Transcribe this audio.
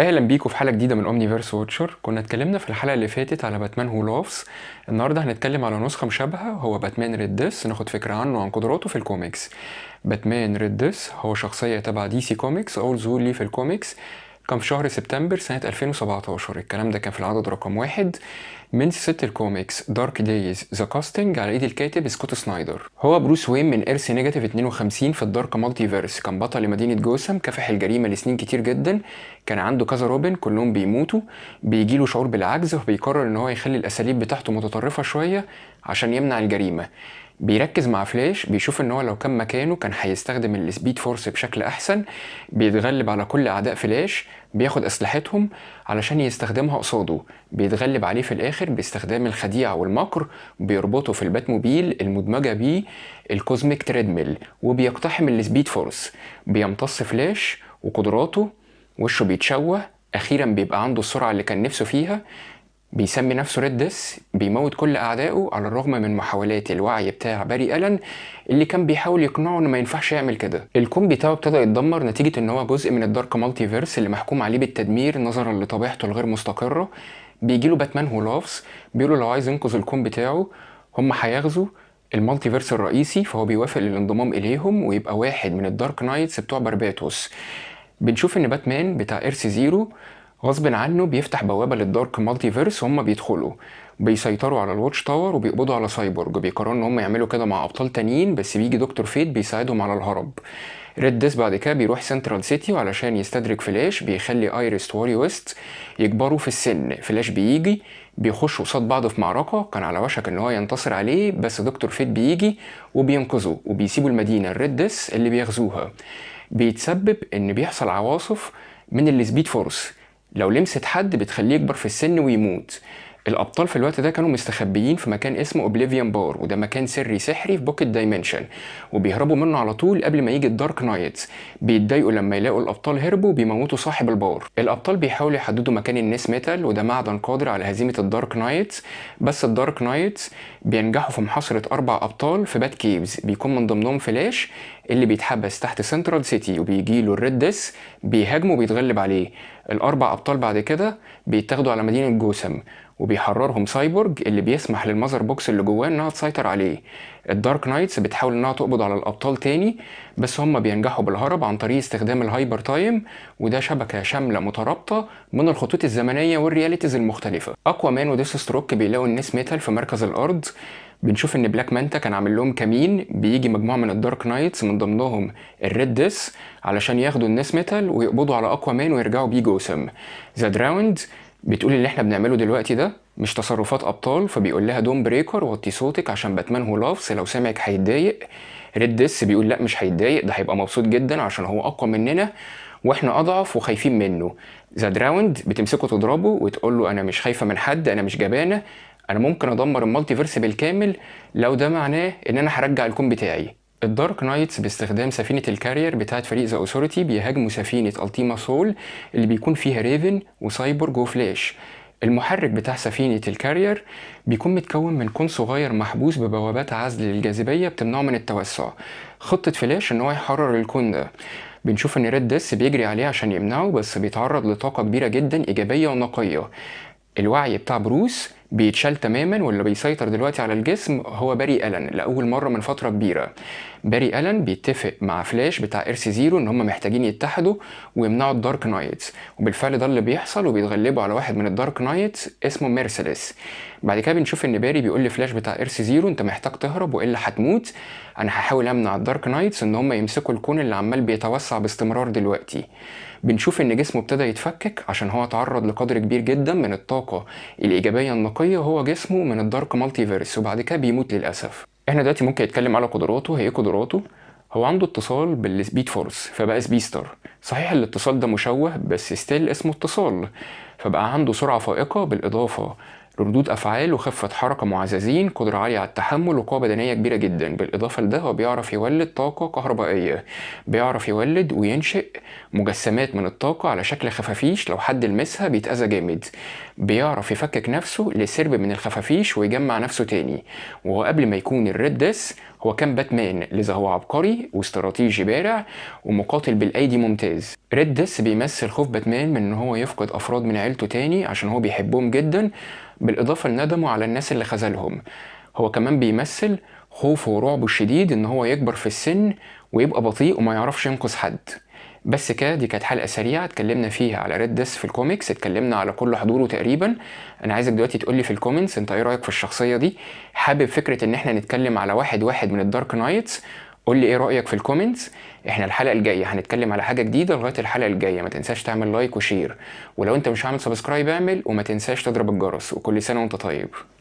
اهلا بيكم في حلقه جديده من اومنيفيرس واتشر كنا اتكلمنا في الحلقه اللي فاتت على باتمان هو لوفز النهارده هنتكلم على نسخه مشابهه هو باتمان ريد ديس ناخد فكره عنه وعن قدراته في الكوميكس باتمان ريد ديس هو شخصيه تبع دي سي كوميكس اول ظهور ليه في الكوميكس كان في شهر سبتمبر سنة 2017 الكلام ده كان في العدد رقم واحد من ست الكوميكس دارك دايز ذا كاستنج على ايد الكاتب سكوت سنايدر هو بروس وين من ارث نيجاتيف 52 في الدارك مالتي فيرس كان بطل لمدينة جوسم كافح الجريمة لسنين كتير جدا كان عنده كذا روبن كلهم بيموتوا بيجيله شعور بالعجز وبيقرر ان هو يخلي الاساليب بتاعته متطرفة شوية عشان يمنع الجريمة بيركز مع فلاش بيشوف ان هو لو كان مكانه كان هيستخدم السبيد فورس بشكل احسن بيتغلب على كل اعداء فلاش بياخد اسلحتهم علشان يستخدمها قصاده بيتغلب عليه في الاخر باستخدام الخديعه والمكر بيربطه في البات موبيل المدمجه بيه الكوزميك تريدميل وبيقتحم السبيد فورس بيمتص فلاش وقدراته وشه بيتشوه اخيرا بيبقى عنده السرعه اللي كان نفسه فيها بيسمي نفسه ريد ديس بيموت كل اعدائه على الرغم من محاولات الوعي بتاع باري الن اللي كان بيحاول يقنعه انه ما ينفعش يعمل كده الكون بتاعه ابتدى يتدمر نتيجه ان هو جزء من الدارك مالتي فيرس اللي محكوم عليه بالتدمير نظرا لطبيعته الغير مستقره بيجيله باتمان هولافز بيقوله لو عايز ينقذ الكون بتاعه هم هياخذوا المالتي فيرس الرئيسي فهو بيوافق للانضمام اليهم ويبقى واحد من الدارك نايتس بتوع برباتوس بنشوف ان باتمان بتاع ايرث زيرو غصب عنه بيفتح بوابه للدارك مالتي فيرس هم بيدخلوا بيسيطروا على الواتش تاور وبيقبضوا على سايبورج بيقرروا ان هم يعملوا كده مع ابطال تانيين بس بيجي دكتور فيت بيساعدهم على الهرب ريد ديس بعد كده بيروح سنترال سيتي وعلشان يستدرك فلاش بيخلي ايريس واري ويست يكبروا في السن فلاش بيجي بيخشوا قصاد بعض في معركه كان على وشك ان هو ينتصر عليه بس دكتور فيت بيجي وبينقذه وبيسيبوا المدينه الريد ديس اللي بيغزوها بيتسبب ان بيحصل عواصف من السبيد فورس لو لمست حد بتخليه يكبر في السن ويموت الابطال في الوقت ده كانوا مستخبيين في مكان اسمه اوبليفيان بار وده مكان سري سحري في بوكيت دايمنشن وبيهربوا منه على طول قبل ما يجي الدارك نايتس بيتضايقوا لما يلاقوا الابطال هربوا بيموتوا صاحب البار الابطال بيحاولوا يحددوا مكان الناس ميتال وده معدن قادر على هزيمه الدارك نايتس بس الدارك نايتس بينجحوا في محاصره اربع ابطال في بات كيفز بيكون من ضمنهم فلاش اللي بيتحبس تحت سنترال سيتي وبيجي له الريد ديس بيهاجمه وبيتغلب عليه الاربع ابطال بعد كده بيتاخدوا على مدينه جوسم وبيحررهم سايبورج اللي بيسمح للمذر بوكس اللي جواه انها تسيطر عليه الدارك نايتس بتحاول انها تقبض على الابطال تاني بس هم بينجحوا بالهرب عن طريق استخدام الهايبر تايم وده شبكه شامله مترابطه من الخطوط الزمنيه والرياليتيز المختلفه اقوى مان وديس ستروك بيلاقوا الناس ميتال في مركز الارض بنشوف ان بلاك مانتا كان عامل لهم كمين بيجي مجموعه من الدارك نايتس من ضمنهم الريد ديس علشان ياخدوا الناس ميتال ويقبضوا على اقوى مان ويرجعوا بيه جوسم ذا دراوند بتقول اللي احنا بنعمله دلوقتي ده مش تصرفات ابطال فبيقول لها دوم بريكر وطي صوتك عشان باتمان هو لافس لو سمعك هيتضايق ريد ديس بيقول لا مش هيتضايق ده هيبقى مبسوط جدا عشان هو اقوى مننا واحنا اضعف وخايفين منه ذا دراوند بتمسكه تضربه وتقول له انا مش خايفه من حد انا مش جبانه انا ممكن ادمر المالتي فيرس بالكامل لو ده معناه ان انا هرجع الكون بتاعي الدارك نايتس باستخدام سفينة الكارير بتاعت فريق ذا اوثورتي بيهاجموا سفينة التيما سول اللي بيكون فيها ريفن وسايبورج وفلاش المحرك بتاع سفينة الكارير بيكون متكون من كون صغير محبوس ببوابات عزل للجاذبية بتمنعه من التوسع خطة فلاش ان هو يحرر الكون ده بنشوف ان ريد ديس بيجري عليه عشان يمنعه بس بيتعرض لطاقة كبيرة جدا ايجابية ونقية الوعي بتاع بروس بيتشال تماما واللي بيسيطر دلوقتي على الجسم هو باري الن لاول مره من فتره كبيره باري الن بيتفق مع فلاش بتاع ارث زيرو ان هم محتاجين يتحدوا ويمنعوا الدارك نايتس وبالفعل ده اللي بيحصل وبيتغلبوا على واحد من الدارك نايتس اسمه ميرسيدس بعد كده بنشوف ان باري بيقول لفلاش بتاع ارث زيرو انت محتاج تهرب والا هتموت انا هحاول امنع الدارك نايتس ان هم يمسكوا الكون اللي عمال بيتوسع باستمرار دلوقتي بنشوف ان جسمه ابتدى يتفكك عشان هو تعرض لقدر كبير جدا من الطاقه الايجابيه النقيه الدرقية هو جسمه من الدارك مالتي فيرس وبعد كده بيموت للاسف احنا دلوقتي ممكن نتكلم على قدراته هي قدراته هو عنده اتصال بالسبيد فورس فبقى سبيستر صحيح الاتصال ده مشوه بس ستيل اسمه اتصال فبقى عنده سرعة فائقة بالإضافة لردود أفعال وخفة حركة معززين قدرة عالية على التحمل وقوة بدنية كبيرة جدا بالإضافة لده هو بيعرف يولد طاقة كهربائية بيعرف يولد وينشئ مجسمات من الطاقة على شكل خفافيش لو حد لمسها بيتأذى جامد بيعرف يفكك نفسه لسرب من الخفافيش ويجمع نفسه تاني وهو قبل ما يكون الريد ديس هو كان باتمان لذا هو عبقري واستراتيجي بارع ومقاتل بالأيدي ممتاز ريد ديس بيمثل خوف باتمان من إن هو يفقد أفراد من عيلته تاني عشان هو بيحبهم جدا بالإضافة لندمه على الناس اللي خذلهم هو كمان بيمثل خوفه ورعبه الشديد إن هو يكبر في السن ويبقى بطيء وما يعرفش ينقذ حد بس كده دي كانت حلقه سريعه اتكلمنا فيها على ريد ديس في الكوميكس اتكلمنا على كل حضوره تقريبا انا عايزك دلوقتي تقول لي في الكومنتس انت ايه رايك في الشخصيه دي حابب فكره ان احنا نتكلم على واحد واحد من الدارك نايتس قول لي ايه رايك في الكومنتس احنا الحلقه الجايه هنتكلم على حاجه جديده لغايه الحلقه الجايه ما تنساش تعمل لايك وشير ولو انت مش عامل سبسكرايب اعمل وما تنساش تضرب الجرس وكل سنه وانت طيب